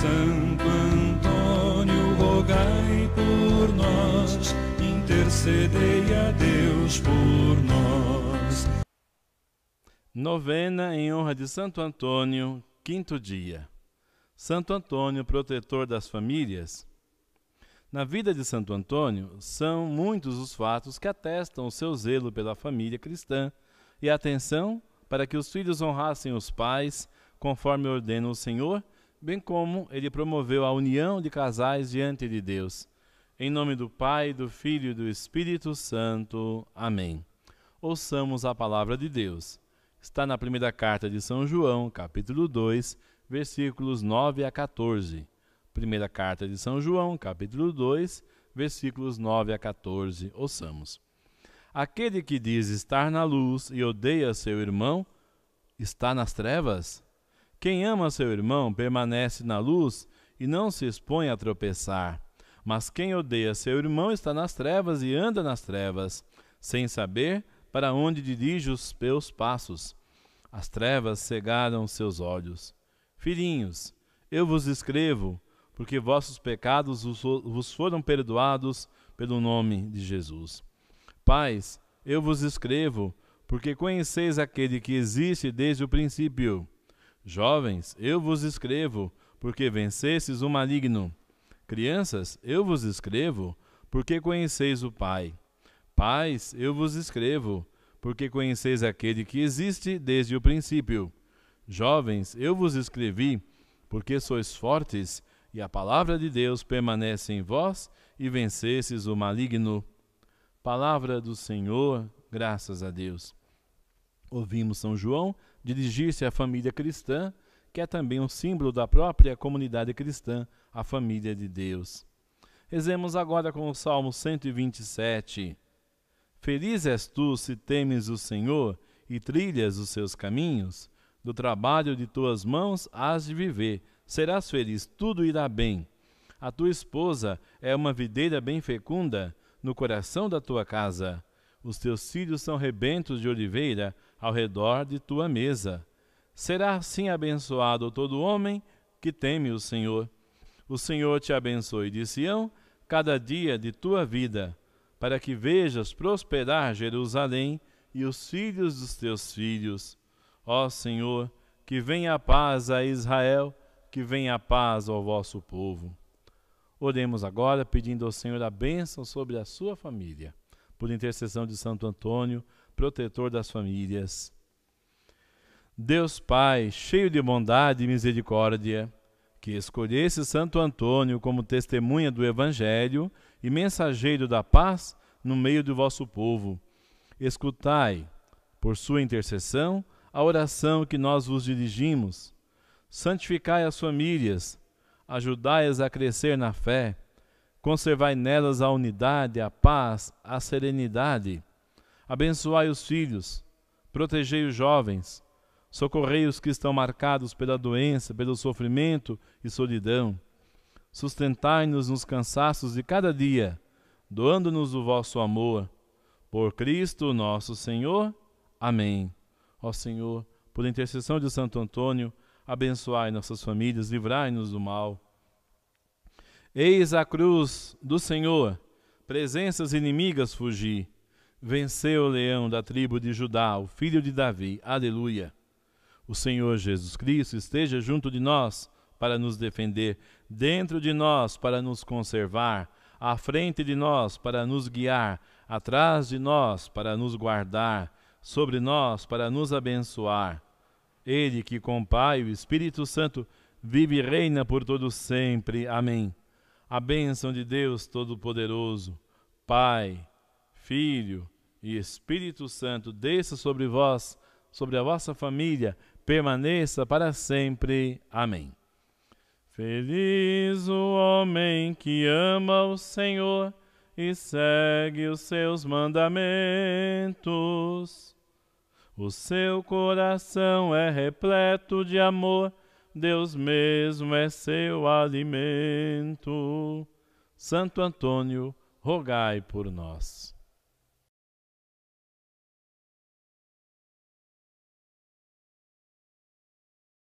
Santo Antônio, rogai por nós, intercedei a Deus por nós. Novena em honra de Santo Antônio, quinto dia. Santo Antônio, protetor das famílias. Na vida de Santo Antônio, são muitos os fatos que atestam o seu zelo pela família cristã e atenção para que os filhos honrassem os pais, conforme ordena o Senhor, bem como ele promoveu a união de casais diante de Deus. Em nome do Pai, do Filho e do Espírito Santo. Amém. Ouçamos a palavra de Deus. Está na primeira carta de São João, capítulo 2, versículos 9 a 14. Primeira carta de São João, capítulo 2, versículos 9 a 14. Ouçamos. Aquele que diz estar na luz e odeia seu irmão, está nas trevas? Quem ama seu irmão permanece na luz e não se expõe a tropeçar. Mas quem odeia seu irmão está nas trevas e anda nas trevas, sem saber para onde dirige os seus passos. As trevas cegaram seus olhos. Filhinhos, eu vos escrevo, porque vossos pecados vos foram perdoados pelo nome de Jesus. Pais, eu vos escrevo, porque conheceis aquele que existe desde o princípio. Jovens, eu vos escrevo, porque vencestes o maligno. Crianças, eu vos escrevo, porque conheceis o Pai. Pais, eu vos escrevo, porque conheceis aquele que existe desde o princípio. Jovens, eu vos escrevi, porque sois fortes, e a palavra de Deus permanece em vós, e vencestes o maligno. Palavra do Senhor, graças a Deus. Ouvimos São João, dirigir-se à família cristã, que é também um símbolo da própria comunidade cristã, a família de Deus. Rezemos agora com o Salmo 127. Feliz és tu se temes o Senhor e trilhas os seus caminhos. Do trabalho de tuas mãos hás de viver, serás feliz, tudo irá bem. A tua esposa é uma videira bem fecunda no coração da tua casa. Os teus filhos são rebentos de oliveira ao redor de tua mesa. Será assim abençoado todo homem que teme o Senhor. O Senhor te abençoe de Sião cada dia de tua vida, para que vejas prosperar Jerusalém e os filhos dos teus filhos. Ó Senhor, que venha a paz a Israel, que venha a paz ao vosso povo. Oremos agora pedindo ao Senhor a bênção sobre a sua família. Por intercessão de Santo Antônio, protetor das famílias. Deus Pai, cheio de bondade e misericórdia, que escolhesse Santo Antônio como testemunha do Evangelho e mensageiro da paz no meio do vosso povo. Escutai, por sua intercessão, a oração que nós vos dirigimos. Santificai as famílias, ajudai-as a crescer na fé, conservai nelas a unidade, a paz, a serenidade Abençoai os filhos, protegei os jovens, socorrei os que estão marcados pela doença, pelo sofrimento e solidão. Sustentai-nos nos cansaços de cada dia, doando-nos o vosso amor. Por Cristo nosso Senhor. Amém. Ó Senhor, por intercessão de Santo Antônio, abençoai nossas famílias, livrai-nos do mal. Eis a cruz do Senhor, presenças inimigas fugir. Venceu o leão da tribo de Judá, o filho de Davi. Aleluia. O Senhor Jesus Cristo esteja junto de nós para nos defender, dentro de nós para nos conservar, à frente de nós para nos guiar, atrás de nós para nos guardar, sobre nós para nos abençoar. Ele que com o Pai e o Espírito Santo vive e reina por todo sempre. Amém. A bênção de Deus Todo-Poderoso, Pai, Filho e Espírito Santo desça sobre vós, sobre a vossa família, permaneça para sempre. Amém. Feliz o homem que ama o Senhor e segue os seus mandamentos. O seu coração é repleto de amor, Deus mesmo é seu alimento. Santo Antônio, rogai por nós.